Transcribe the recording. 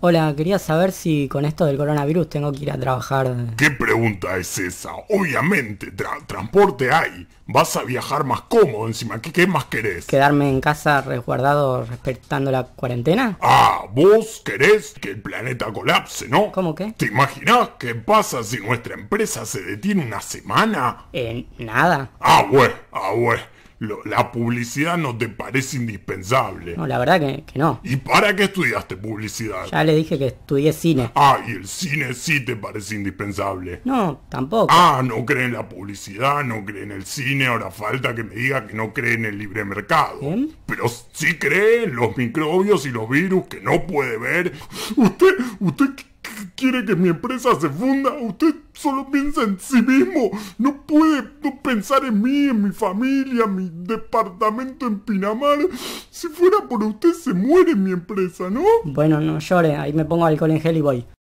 Hola, quería saber si con esto del coronavirus tengo que ir a trabajar. ¿Qué pregunta es esa? Obviamente, transporte hay. Vas a viajar más cómodo encima. ¿Qué, más querés? ¿Quedarme en casa resguardado respetando la cuarentena? Ah, vos querés que el planeta colapse, ¿no? ¿Cómo qué? ¿Te imaginás qué pasa si nuestra empresa se detiene una semana? Eh, nada. Ah, güey, ah, güey la publicidad no te parece indispensable. No, la verdad que, no. ¿Y para qué estudiaste publicidad? Ya le dije que estudié cine. Ah, y el cine sí te parece indispensable. No, tampoco. Ah, no cree en la publicidad, no cree en el cine, ahora falta que me diga que no cree en el libre mercado. Pero sí cree en los microbios y los virus que no puede ver. Usted, usted quiere que mi empresa se funda, usted solo piensa en sí mismo. No puede pensar en mí, en mi familia, en mi departamento en Pinamar. Si fuera por usted, se muere mi empresa, ¿no? Bueno, no llore, ahí me pongo alcohol en gel y voy.